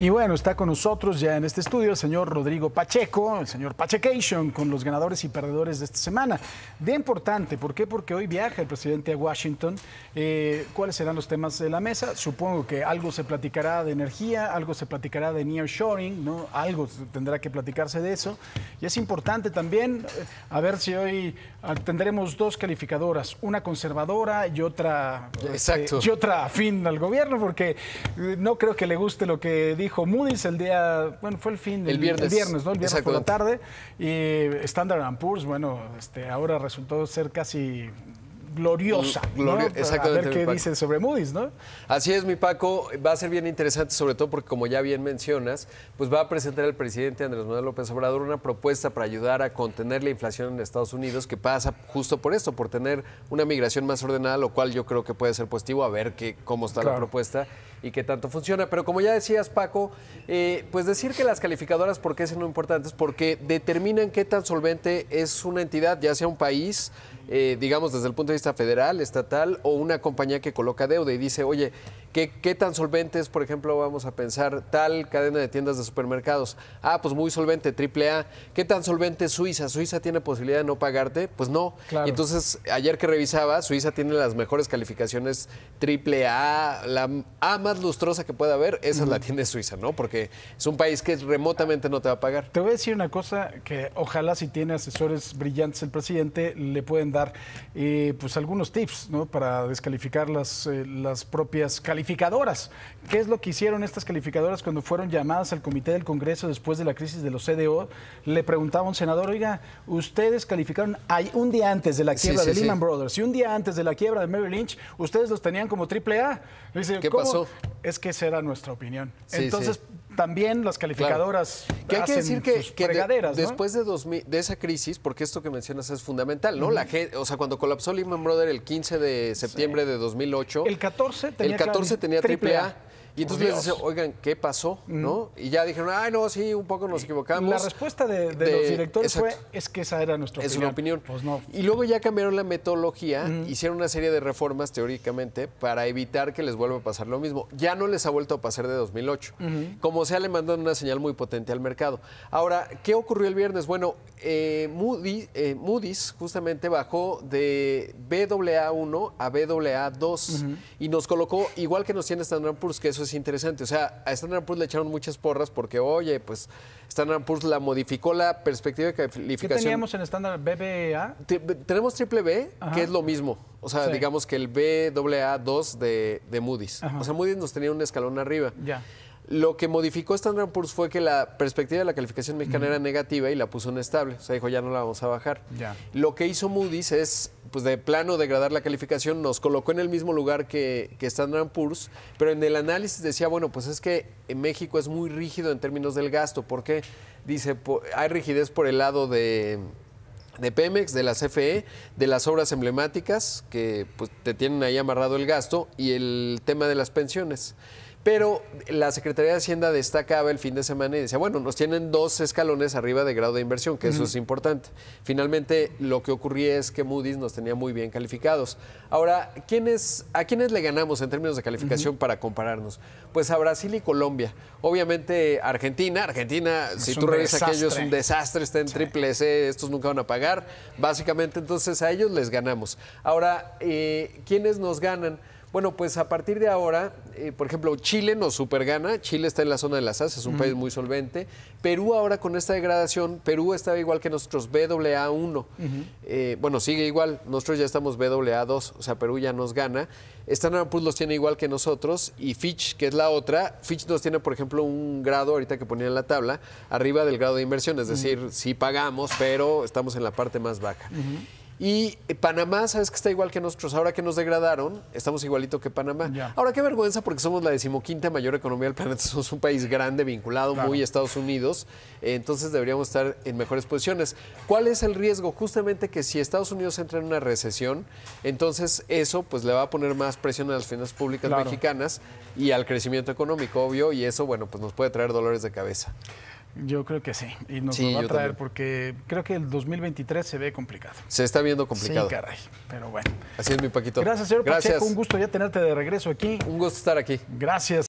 Y bueno, está con nosotros ya en este estudio el señor Rodrigo Pacheco, el señor Pachecation, con los ganadores y perdedores de esta semana. De importante, ¿por qué? Porque hoy viaja el presidente a Washington. Eh, ¿Cuáles serán los temas de la mesa? Supongo que algo se platicará de energía, algo se platicará de nearshoring, ¿no? Algo tendrá que platicarse de eso. Y es importante también, eh, a ver si hoy ah, tendremos dos calificadoras, una conservadora y otra, este, Exacto. y otra afín al gobierno, porque eh, no creo que le guste lo que dijo dijo Moody's el día, bueno, fue el fin del viernes, viernes ¿no? El viernes por la tarde. Y Standard Poor's, bueno, este, ahora resultó ser casi gloriosa. ¿no? A ver qué dice sobre Moody's, ¿no? Así es, mi Paco. Va a ser bien interesante, sobre todo porque, como ya bien mencionas, pues va a presentar el presidente Andrés Manuel López Obrador una propuesta para ayudar a contener la inflación en Estados Unidos, que pasa justo por esto, por tener una migración más ordenada, lo cual yo creo que puede ser positivo. A ver que, cómo está la propuesta y qué tanto funciona. Pero como ya decías, Paco, eh, pues decir que las calificadoras, ¿por qué son importantes? Porque determinan qué tan solvente es una entidad, ya sea un país, eh, digamos desde el punto de vista federal, estatal, o una compañía que coloca deuda y dice, oye, ¿Qué, tan solventes, por ejemplo, vamos a pensar, tal cadena de tiendas de supermercados? Ah, pues muy solvente, triple A. ¿Qué tan solvente es Suiza? ¿Suiza tiene posibilidad de no pagarte? Pues no. Y entonces, ayer que revisaba, Suiza tiene las mejores calificaciones triple A. la A más lustrosa que pueda haber, esa la tiene Suiza, ¿no? Porque es un país que remotamente no te va a pagar. Te voy a decir una cosa que ojalá si tiene asesores brillantes el presidente, le pueden dar eh, pues algunos tips, ¿no? Para descalificar las, eh, las propias calificaciones calificadoras. ¿Qué es lo que hicieron estas calificadoras cuando fueron llamadas al Comité del Congreso después de la crisis de los CDO? Le preguntaba a un senador, oiga, ustedes calificaron un día antes de la quiebra de Lehman Brothers y un día antes de la quiebra de Merrill Lynch, ustedes los tenían como triple A. ¿Qué pasó? Es que esa era nuestra opinión. Entonces, también las calificadoras. Que hay que decir que, que después de, 2000, de esa crisis, porque esto que mencionas es fundamental, ¿no? o sea, cuando colapsó Lehman Brothers el 15 de septiembre de 2008. El 14 tenía, el 14 tenía triple a y entonces les oigan, ¿qué pasó? Mm. ¿No? Y ya dijeron, ay, no, sí, un poco nos equivocamos. La respuesta de, los directores fue, es que esa era nuestra es una opinión. Pues no. Y luego ya cambiaron la metodología, hicieron una serie de reformas teóricamente para evitar que les vuelva a pasar lo mismo. Ya no les ha vuelto a pasar de 2008. Como sea, le mandan una señal muy potente al mercado. Ahora, ¿qué ocurrió el viernes? Bueno, eh, Moody, eh, Moody's justamente bajó de BAA1 a BAA2 y nos colocó, igual que nos tiene Standard Poor's, que eso es interesante. O sea, a Standard Poor's le echaron muchas porras porque, oye, pues Standard Poor's la modificó la perspectiva de calificación. ¿Qué teníamos en Standard BBA? tenemos triple B, que es lo mismo. O sea, digamos que el BAA2 de, de Moody's. O sea, Moody's nos tenía un escalón arriba. Ya. Lo que modificó Standard Poor's fue que la perspectiva de la calificación mexicana era negativa y la puso en estable. O sea, dijo, ya no la vamos a bajar. Lo que hizo Moody's es, pues de plano, degradar la calificación. Nos colocó en el mismo lugar que, que Standard Poor's, pero en el análisis decía, bueno, pues es que México es muy rígido en términos del gasto. porque Dice, hay rigidez por el lado de Pemex, de la CFE, de las obras emblemáticas que pues, te tienen ahí amarrado el gasto y el tema de las pensiones. Pero la Secretaría de Hacienda destacaba el fin de semana y decía, bueno, nos tienen dos escalones arriba de grado de inversión, que eso es importante. Finalmente, lo que ocurría es que Moody's nos tenía muy bien calificados. Ahora, ¿a quiénes le ganamos en términos de calificación para compararnos? Pues a Brasil y Colombia. Obviamente, Argentina. Argentina, si tú revisas que ellos es un desastre, está en triple C, estos nunca van a pagar. Básicamente, entonces a ellos les ganamos. Ahora, eh, ¿quiénes nos ganan? Bueno, pues a partir de ahora, eh, por ejemplo, Chile nos supergana, Chile está en la zona de las AS, es un país muy solvente. Perú ahora con esta degradación, Perú está igual que nosotros, BWA1. Eh, bueno, sigue igual, nosotros ya estamos BWA2, o sea, Perú ya nos gana. Standard Poor's los tiene igual que nosotros y Fitch, que es la otra, Fitch nos tiene, por ejemplo, un grado, ahorita que ponía en la tabla, arriba del grado de inversión, es decir, sí pagamos, pero estamos en la parte más baja. Y Panamá, sabes que está igual que nosotros. Ahora que nos degradaron, estamos igualito que Panamá. Ahora qué vergüenza porque somos la decimoquinta mayor economía del planeta. Somos un país grande, vinculado muy a Estados Unidos. Entonces deberíamos estar en mejores posiciones. ¿Cuál es el riesgo? Justamente que si Estados Unidos entra en una recesión, entonces eso pues le va a poner más presión a las finanzas públicas mexicanas y al crecimiento económico, obvio. Y eso, bueno, pues nos puede traer dolores de cabeza. Yo creo que sí, y nos lo va a traer porque creo que el 2023 se ve complicado. Se está viendo complicado. Sí, caray, pero bueno. Así es, mi Paquito. Gracias, señor Gracias. Pacheco, un gusto ya tenerte de regreso aquí. Un gusto estar aquí. Gracias.